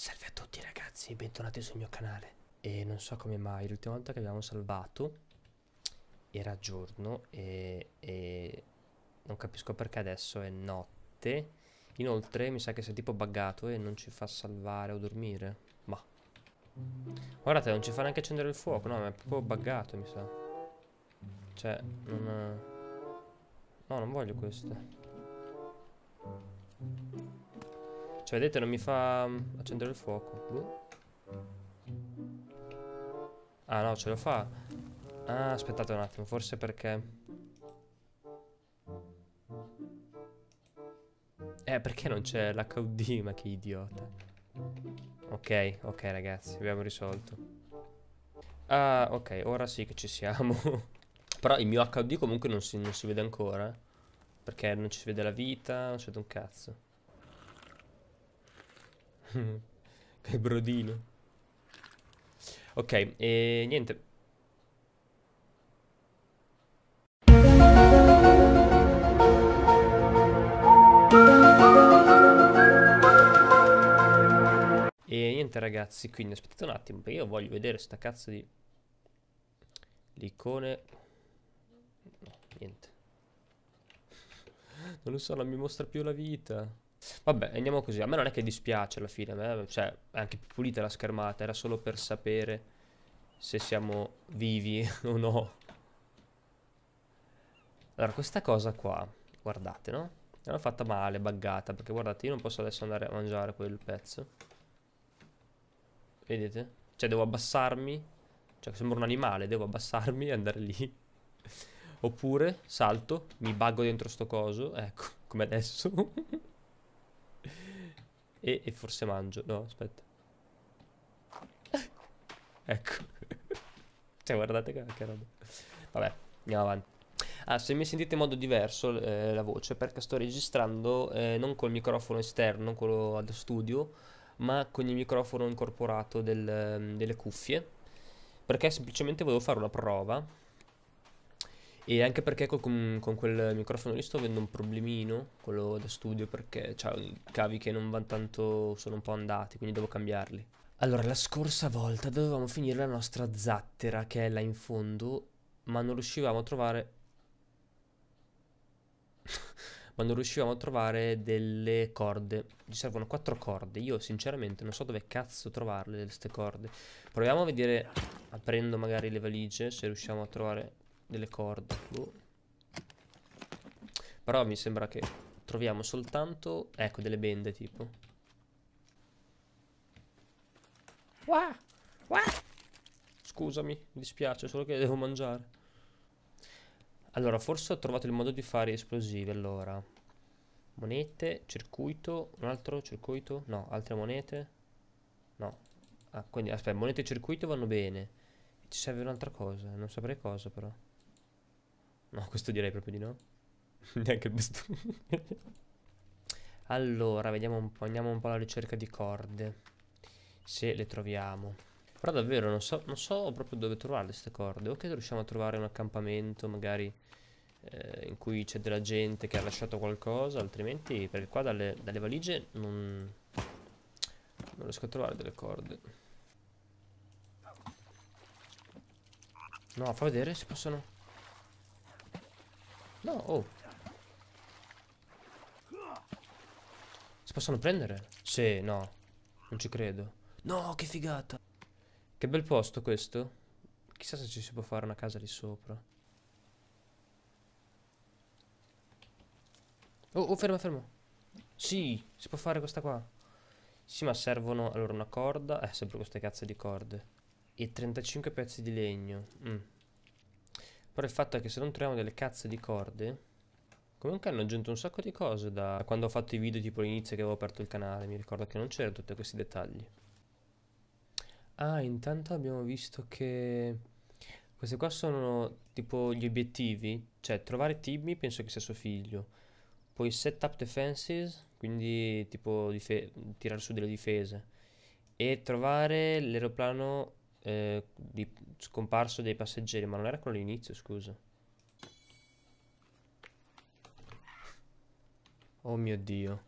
Salve a tutti ragazzi, bentornati sul mio canale E non so come mai, l'ultima volta che abbiamo salvato Era giorno e, e, Non capisco perché adesso è notte Inoltre mi sa che si è tipo buggato e non ci fa salvare o dormire Ma Guardate, non ci fa neanche accendere il fuoco, no, ma è proprio buggato mi sa Cioè, non... Eh, no, non voglio questo cioè, vedete, non mi fa accendere il fuoco. Boh. Ah, no, ce lo fa. Ah, aspettate un attimo, forse perché... Eh, perché non c'è l'HUD? Ma che idiota. Ok, ok ragazzi, abbiamo risolto. Ah, ok, ora sì che ci siamo. Però il mio HUD comunque non si, non si vede ancora. Eh. Perché non ci si vede la vita, non c'è un cazzo che brodino. Ok, e niente. E niente ragazzi, quindi aspettate un attimo, perché io voglio vedere sta cazzo di... L'icone... No, niente. Non lo so, non mi mostra più la vita. Vabbè, andiamo così. A me non è che dispiace alla fine, me, eh, cioè è anche più pulita la schermata, era solo per sapere se siamo vivi o no. Allora, questa cosa qua, guardate, no? L'hanno fatta male, buggata, perché guardate, io non posso adesso andare a mangiare quel pezzo. Vedete? Cioè, devo abbassarmi, cioè sembra un animale, devo abbassarmi e andare lì. Oppure salto, mi buggo dentro sto coso, ecco, come adesso. E, e forse mangio. No, aspetta. ecco. cioè, guardate che, che roba. Vabbè, andiamo avanti. Ah, se mi sentite in modo diverso eh, la voce, perché sto registrando eh, non col microfono esterno, quello al studio, ma con il microfono incorporato del, mm, delle cuffie, perché semplicemente volevo fare una prova e anche perché con, con, quel microfono lì sto avendo un problemino, quello da studio, perché c'ha i cavi che non vanno tanto, sono un po' andati, quindi devo cambiarli. Allora, la scorsa volta dovevamo finire la nostra zattera che è là in fondo, ma non riuscivamo a trovare... ma non riuscivamo a trovare delle corde. Ci servono quattro corde. Io sinceramente non so dove cazzo trovarle queste corde. Proviamo a vedere, aprendo magari le valigie, se riusciamo a trovare delle corde. Boh. Però mi sembra che troviamo soltanto... Ecco, delle bende tipo. Wow. Wow. Scusami, mi dispiace, solo che devo mangiare. Allora, forse ho trovato il modo di fare esplosivi, allora. Monete, circuito, un altro circuito? No, altre monete? No. Ah, quindi, aspetta, monete e circuito vanno bene. Ci serve un'altra cosa, non saprei cosa però. No, questo direi proprio di no. Neanche il bastone. allora, vediamo un po', andiamo un po' alla ricerca di corde. Se le troviamo. Però davvero, non so, non so proprio dove trovarle queste corde. O che riusciamo a trovare un accampamento, magari, eh, in cui c'è della gente che ha lasciato qualcosa, altrimenti... Perché qua dalle, dalle valigie non... Non riesco a trovare delle corde. No, fa vedere se possono... No, oh. Si possono prendere? Sì, no. Non ci credo. No, che figata. Che bel posto questo. Chissà se ci si può fare una casa lì sopra. Oh, oh, fermo, fermo. Sì, si può fare questa qua. Sì, ma servono allora una corda. Eh, sempre queste cazze di corde. E 35 pezzi di legno. Mm. Però il fatto è che se non troviamo delle cazzo di corde... Comunque hanno aggiunto un sacco di cose da quando ho fatto i video tipo all'inizio che avevo aperto il canale. Mi ricordo che non c'erano tutti questi dettagli. Ah, intanto abbiamo visto che... Queste qua sono tipo gli obiettivi. Cioè, trovare Timmy penso che sia suo figlio. Poi set up defenses, quindi tipo tirare su delle difese. E trovare l'aeroplano eh, di scomparso dei passeggeri, ma non era quello l'inizio, scusa. Oh mio dio.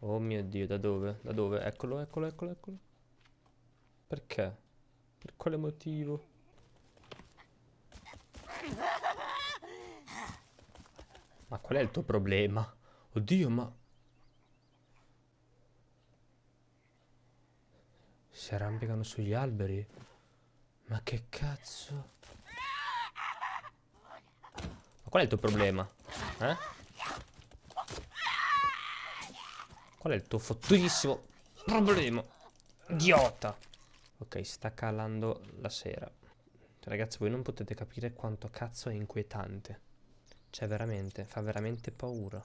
Oh mio dio, da dove? Da dove? Eccolo, eccolo, eccolo, eccolo. Perché? Per quale motivo? Ma qual è il tuo problema? Oddio, ma... Si arrampicano sugli alberi? Ma che cazzo? Ma qual è il tuo problema? Eh? Qual è il tuo fottutissimo problema? Idiota! Ok, sta calando la sera. Cioè, ragazzi, voi non potete capire quanto cazzo è inquietante. Cioè, veramente, fa veramente paura.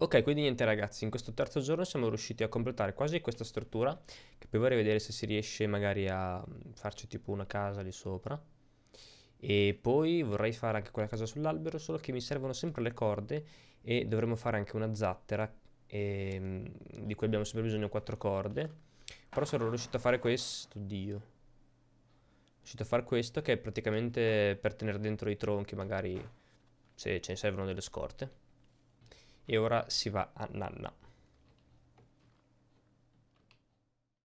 Ok, quindi niente ragazzi, in questo terzo giorno siamo riusciti a completare quasi questa struttura, che poi vorrei vedere se si riesce magari a mm, farci tipo una casa lì sopra. E poi vorrei fare anche quella casa sull'albero, solo che mi servono sempre le corde e dovremmo fare anche una zattera, e, ehm, di cui abbiamo sempre bisogno quattro corde. Però sono riuscito a fare questo, oddio. Sono riuscito a fare questo, che è praticamente per tenere dentro i tronchi magari, se ce ne servono delle scorte e ora si va a nanna.